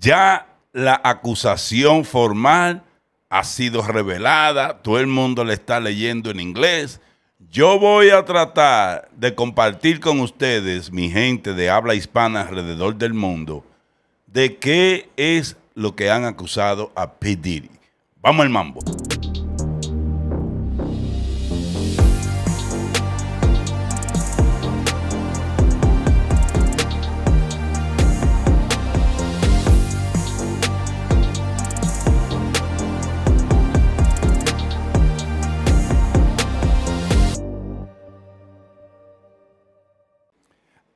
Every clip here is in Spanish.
Ya la acusación formal ha sido revelada, todo el mundo la está leyendo en inglés. Yo voy a tratar de compartir con ustedes, mi gente de habla hispana alrededor del mundo, de qué es lo que han acusado a P. Diddy. Vamos al mambo.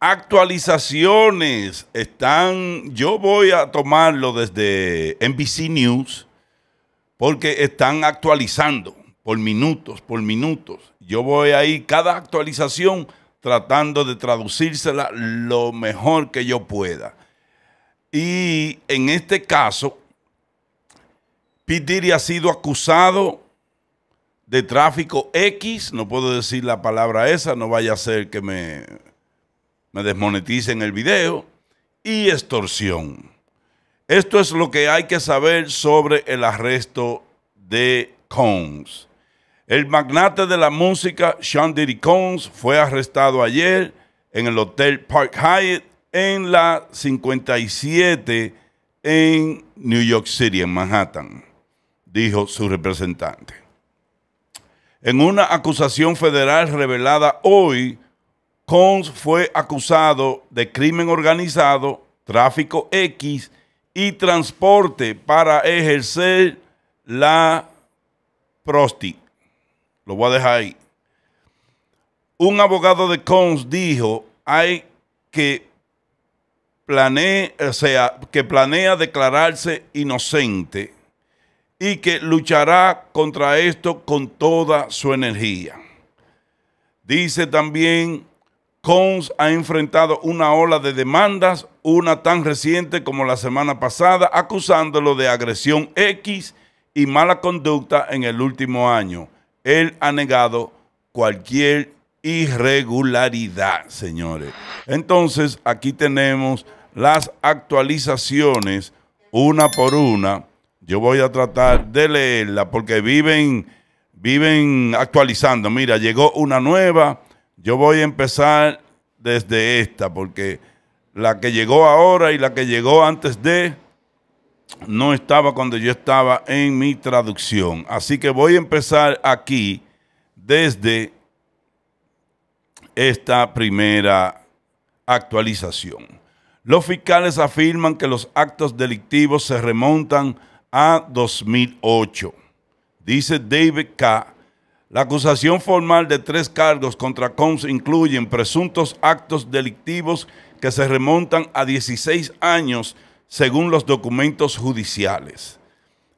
actualizaciones están, yo voy a tomarlo desde NBC News porque están actualizando por minutos, por minutos. Yo voy ahí cada actualización tratando de traducírsela lo mejor que yo pueda. Y en este caso, Pitiri ha sido acusado de tráfico X, no puedo decir la palabra esa, no vaya a ser que me, me desmoneticen el video y extorsión. Esto es lo que hay que saber sobre el arresto de Combs. El magnate de la música, Sean Diddy Combs, fue arrestado ayer en el Hotel Park Hyatt en la 57 en New York City, en Manhattan, dijo su representante. En una acusación federal revelada hoy, Cons fue acusado de crimen organizado, tráfico X y transporte para ejercer la prosti. Lo voy a dejar ahí. Un abogado de Cons dijo, hay que que planea declararse inocente y que luchará contra esto con toda su energía. Dice también Combs ha enfrentado una ola de demandas, una tan reciente como la semana pasada, acusándolo de agresión X y mala conducta en el último año. Él ha negado cualquier irregularidad, señores. Entonces, aquí tenemos las actualizaciones una por una. Yo voy a tratar de leerla porque viven, viven actualizando. Mira, llegó una nueva yo voy a empezar desde esta, porque la que llegó ahora y la que llegó antes de no estaba cuando yo estaba en mi traducción. Así que voy a empezar aquí desde esta primera actualización. Los fiscales afirman que los actos delictivos se remontan a 2008. Dice David K. La acusación formal de tres cargos contra Combs incluyen presuntos actos delictivos que se remontan a 16 años según los documentos judiciales.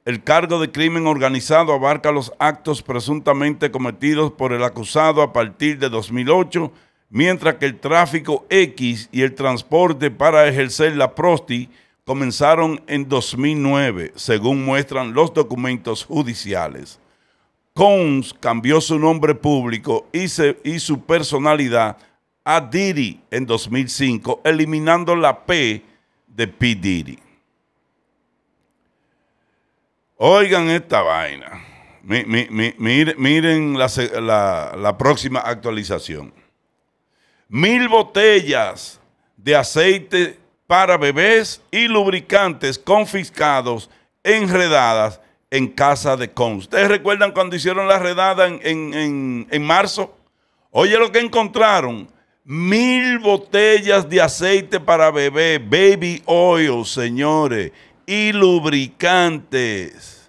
El cargo de crimen organizado abarca los actos presuntamente cometidos por el acusado a partir de 2008, mientras que el tráfico X y el transporte para ejercer la prosti comenzaron en 2009, según muestran los documentos judiciales. Combs cambió su nombre público y, su personalidad a Diri en 2005, eliminando la P de P. Diddy. Oigan esta vaina. miren, la, la próxima actualización. Mil botellas de aceite para bebés y lubricantes confiscados, enredadas en casa de Con. ¿Ustedes recuerdan cuando hicieron la redada en, marzo? Oye lo que encontraron. Mil botellas de aceite para bebé, baby oil, señores, y lubricantes.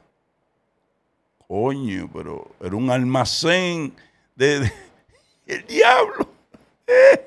Coño, pero era un almacén de el diablo.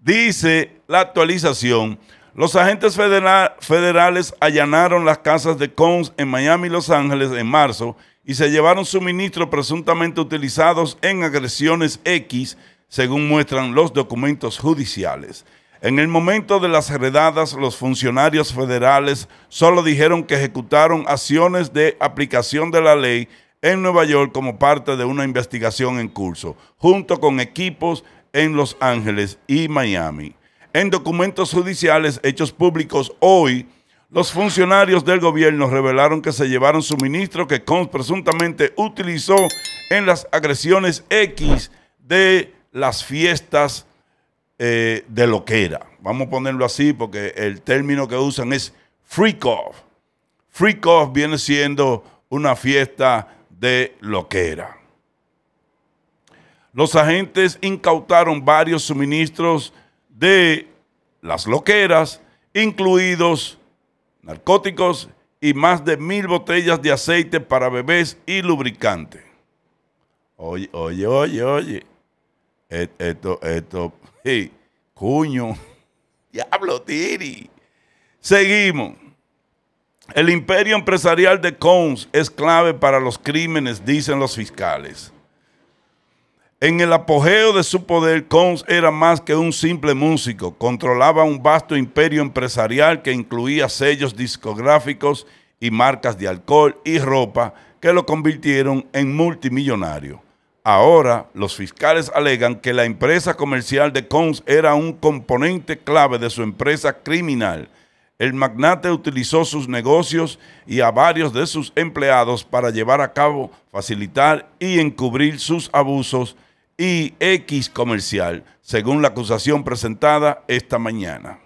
Dice la actualización los agentes federales allanaron las casas de Combs en Miami y Los Ángeles en marzo y se llevaron suministros presuntamente utilizados en agresiones X, según muestran los documentos judiciales. En el momento de las redadas, los funcionarios federales solo dijeron que ejecutaron acciones de aplicación de la ley en Nueva York como parte de una investigación en curso, junto con equipos en Los Ángeles y Miami en documentos judiciales hechos públicos hoy, los funcionarios del gobierno revelaron que se llevaron suministros que Cons presuntamente utilizó en las agresiones X de las fiestas eh, de loquera. Vamos a ponerlo así porque el término que usan es freak off. Freak off viene siendo una fiesta de loquera. Los agentes incautaron varios suministros de las loqueras, incluidos narcóticos y más de mil botellas de aceite para bebés y lubricante. Oye, oye, oye, oye. Esto, esto, cuño. Diablo, Tiri. Seguimos. El imperio empresarial de Combs es clave para los crímenes, dicen los fiscales. En el apogeo de su poder, Cons era más que un simple músico. Controlaba un vasto imperio empresarial que incluía sellos discográficos y marcas de alcohol y ropa que lo convirtieron en multimillonario. Ahora, los fiscales alegan que la empresa comercial de Cons era un componente clave de su empresa criminal. El magnate utilizó sus negocios y a varios de sus empleados para llevar a cabo, facilitar y encubrir sus abusos y X Comercial, según la acusación presentada esta mañana.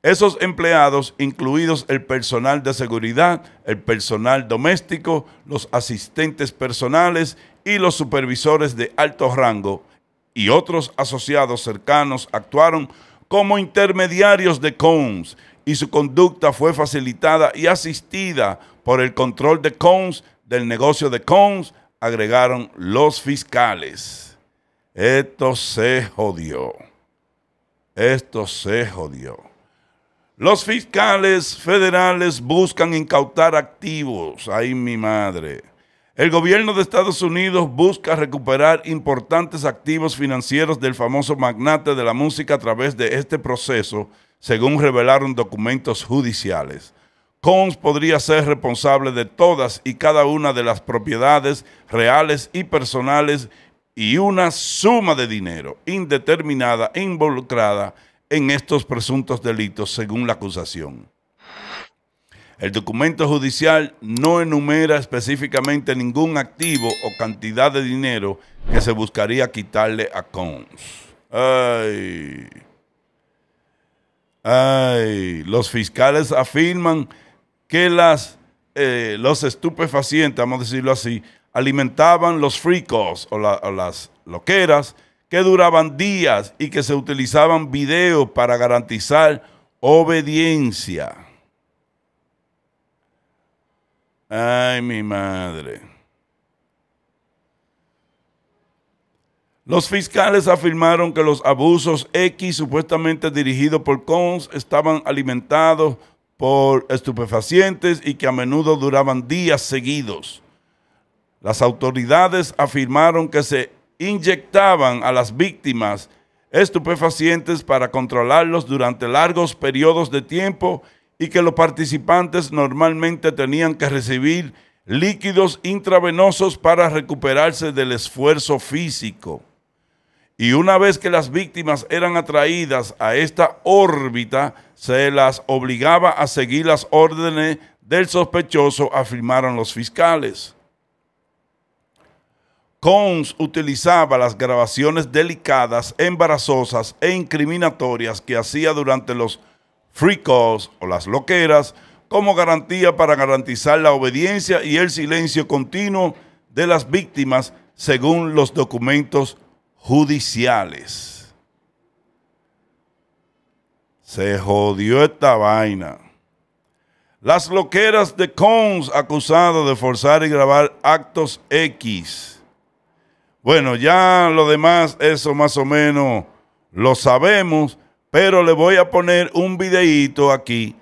Esos empleados, incluidos el personal de seguridad, el personal doméstico, los asistentes personales y los supervisores de alto rango y otros asociados cercanos, actuaron como intermediarios de cons, y su conducta fue facilitada y asistida por el control de cons del negocio de cons, agregaron los fiscales. Esto se jodió. Esto se jodió. Los fiscales federales buscan incautar activos. ¡Ay, mi madre. El gobierno de Estados Unidos busca recuperar importantes activos financieros del famoso magnate de la música a través de este proceso, según revelaron documentos judiciales. Cons podría ser responsable de todas y cada una de las propiedades reales y personales y una suma de dinero indeterminada e involucrada en estos presuntos delitos, según la acusación. El documento judicial no enumera específicamente ningún activo o cantidad de dinero que se buscaría quitarle a Cons. Ay. Ay. Los fiscales afirman que las, eh, los estupefacientes, vamos a decirlo así, alimentaban los fricos o, o las loqueras que duraban días y que se utilizaban videos para garantizar obediencia. Ay, mi madre. Los fiscales afirmaron que los abusos X supuestamente dirigidos por Cons estaban alimentados por estupefacientes y que a menudo duraban días seguidos. Las autoridades afirmaron que se inyectaban a las víctimas estupefacientes para controlarlos durante largos periodos de tiempo y que los participantes normalmente tenían que recibir líquidos intravenosos para recuperarse del esfuerzo físico. Y una vez que las víctimas eran atraídas a esta órbita, se las obligaba a seguir las órdenes del sospechoso, afirmaron los fiscales. Cons utilizaba las grabaciones delicadas, embarazosas e incriminatorias que hacía durante los free calls o las loqueras como garantía para garantizar la obediencia y el silencio continuo de las víctimas según los documentos judiciales. Se jodió esta vaina. Las loqueras de Cons acusado de forzar y grabar actos X bueno, ya lo demás, eso más o menos lo sabemos, pero le voy a poner un videíto aquí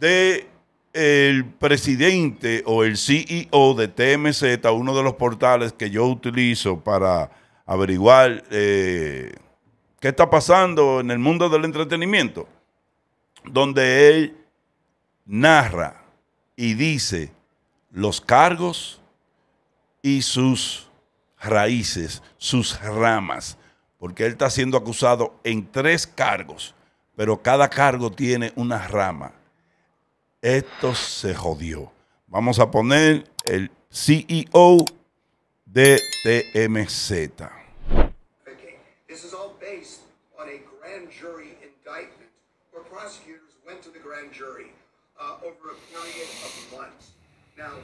de el presidente o el CEO de TMZ, uno de los portales que yo utilizo para averiguar eh, qué está pasando en el mundo del entretenimiento, donde él narra y dice los cargos y sus raíces, sus ramas, porque él está siendo acusado en tres cargos, pero cada cargo tiene una rama. Esto se jodió. Vamos a poner el CEO de TMZ. Okay. This is all based on a grand jury indictment where prosecutors went to the grand jury uh, over a period of months. Now,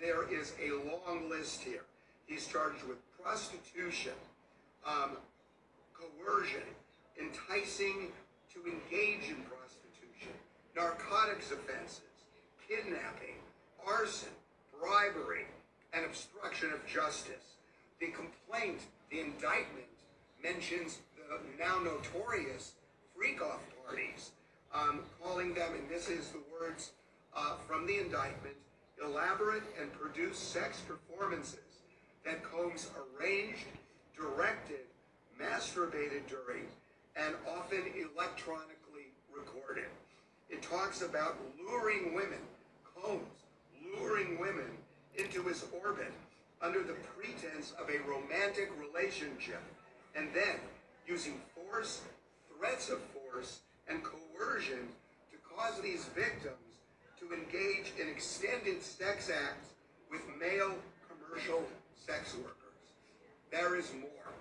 there is a long list here. He's charged with prostitution, um, coercion, enticing to engage in prostitution, narcotics offenses, kidnapping, arson, bribery, and obstruction of justice. The complaint, the indictment, mentions the now notorious freak-off parties, um, calling them, and this is the words uh, from the indictment, elaborate and produced sex performances that Combs arranged, directed, masturbated during, and often electronically recorded. It talks about luring women, Combs, luring women into his orbit under the pretense of a romantic relationship, and then using force, threats of force, and coercion to cause these victims to engage in extended sex acts with male commercial sex workers. There is more.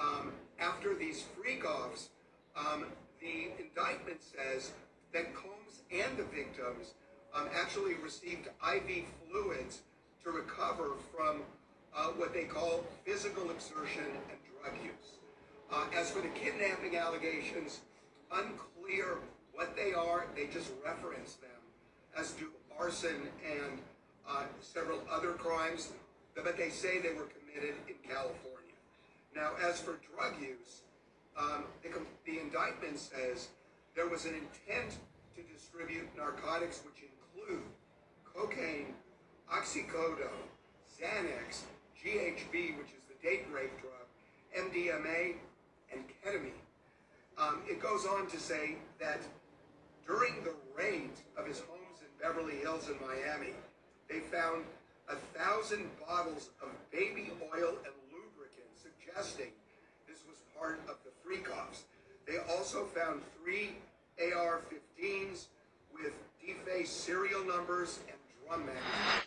Um, after these freak offs, um, the indictment says that Combs and the victims um, actually received IV fluids to recover from uh, what they call physical exertion and drug use. Uh, as for the kidnapping allegations, unclear what they are, they just reference them, as do arson and uh, several other crimes but they say they were committed in California. Now, as for drug use, um, the, the indictment says there was an intent to distribute narcotics which include cocaine, oxycodone, Xanax, GHB, which is the date rape drug, MDMA, and ketamine. Um, it goes on to say that during the raid of his homes in Beverly Hills and Miami, they found a thousand bottles of baby oil and lubricant, suggesting this was part of the freak-offs. They also found three AR-15s with defaced serial numbers and drum magazines.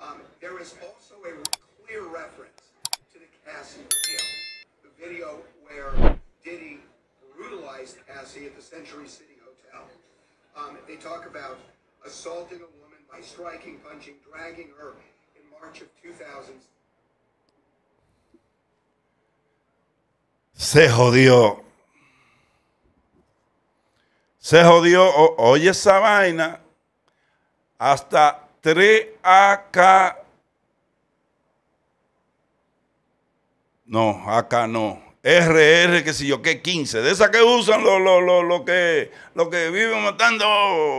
Um, there is also a clear reference to the Cassie video, the video where Diddy brutalized Cassie at the Century City Hotel. Um, they talk about assaulting a striking, punching, dragging her in March of 2000. Se jodió. Se jodió. oye esa vaina. Hasta 3AK. No, acá no. RR, que si yo, que 15. De esas que usan lo, lo que, lo que viven matando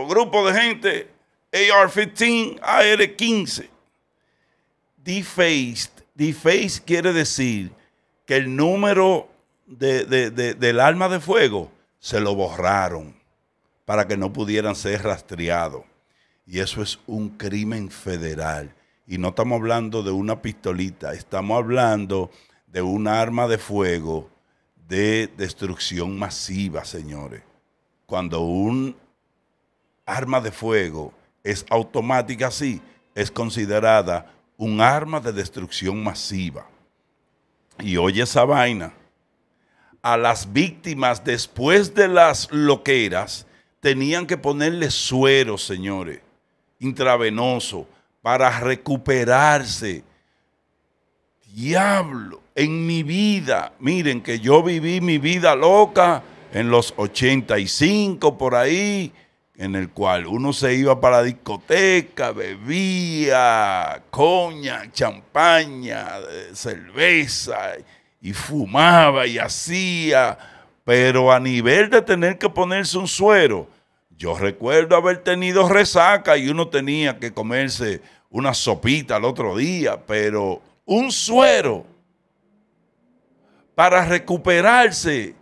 grupos de gente. AR-15, AR-15. Defaced. Defaced quiere decir que el número del arma de fuego se lo borraron para que no pudieran ser rastreados. Y eso es un crimen federal. Y no estamos hablando de una pistolita, estamos hablando de un arma de fuego de destrucción masiva, señores. Cuando un arma de fuego es automática sí, es considerada un arma de destrucción masiva. Y oye esa vaina. A las víctimas después de las loqueras tenían que ponerle suero, señores, intravenoso, para recuperarse. Diablo, en mi vida, miren que yo viví mi vida loca en los 85 por ahí, en el cual uno se iba para la discoteca, bebía coña, champaña, eh, cerveza y fumaba y hacía, pero a nivel de tener que ponerse un suero, yo recuerdo haber tenido resaca y uno tenía que comerse una sopita el otro día, pero un suero para recuperarse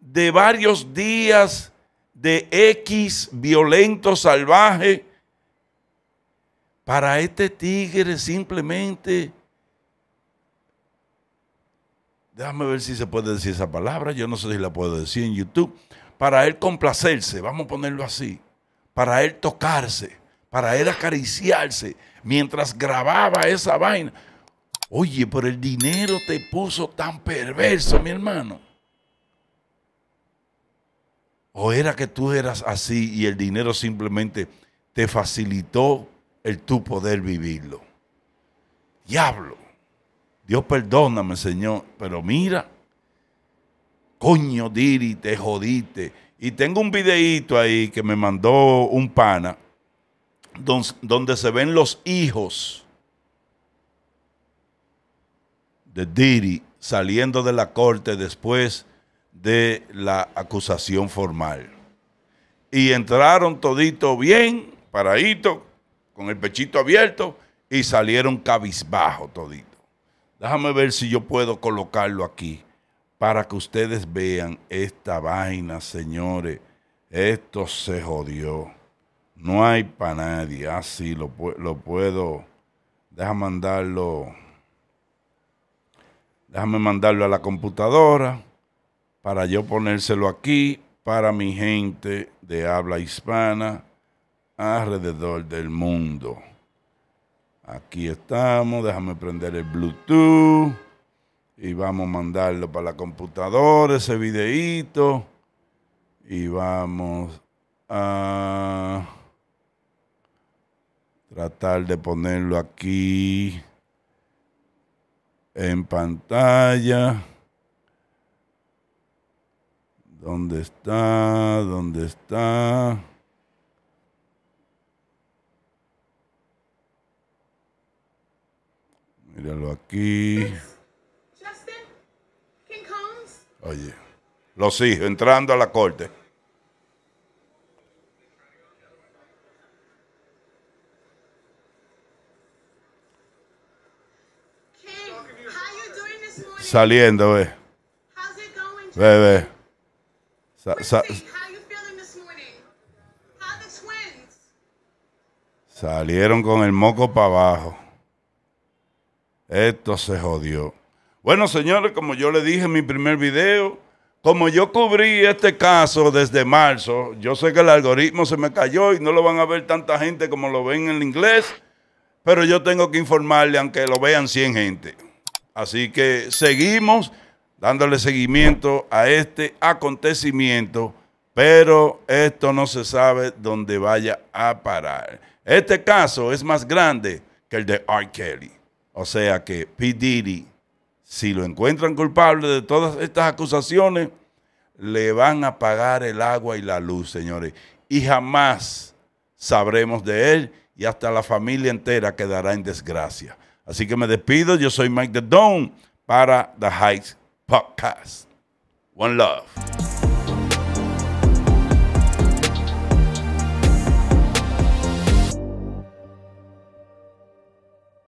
de varios días de X violento salvaje. Para este tigre simplemente, déjame ver si se puede decir esa palabra, yo no sé si la puedo decir en YouTube, para él complacerse, vamos a ponerlo así, para él tocarse, para él acariciarse, mientras grababa esa vaina. Oye, por el dinero te puso tan perverso, mi hermano. ¿O era que tú eras así y el dinero simplemente te facilitó el tu poder vivirlo? Diablo. Dios perdóname, Señor. Pero mira, coño, Diri, te jodiste. Y tengo un videíto ahí que me mandó un pana, donde, se ven los hijos de Diri saliendo de la corte después de la acusación formal. Y entraron todito bien, paradito, con el pechito abierto, y salieron cabizbajo todito. Déjame ver si yo puedo colocarlo aquí para que ustedes vean esta vaina, señores. Esto se jodió. No hay para nadie. Así ah, lo, lo puedo. Déjame mandarlo. Déjame mandarlo a la computadora para yo ponérselo aquí para mi gente de habla hispana alrededor del mundo. Aquí estamos, déjame prender el Bluetooth y vamos a mandarlo para la computadora, ese videito Y vamos a tratar de ponerlo aquí en pantalla. ¿Dónde está? ¿Dónde está? Míralo aquí. Oye, los hijos entrando a la corte. Saliendo, ve. Ve, ve salieron con el moco para abajo. Esto se jodió. Bueno, señores, como yo le dije en mi primer video, como yo cubrí este caso desde marzo, yo sé que el algoritmo se me cayó y no lo van a ver tanta gente como lo ven en el inglés, pero yo tengo que informarle aunque lo vean 100 gente. Así que seguimos dándole seguimiento a este acontecimiento, pero esto no se sabe dónde vaya a parar. Este caso es más grande que el de R. Kelly. O sea que P. Diddy, si lo encuentran culpable de todas estas acusaciones, le van a pagar el agua y la luz, señores. Y jamás sabremos de él y hasta la familia entera quedará en desgracia. Así que me despido. Yo soy Mike The Don para The Heights podcast. One love.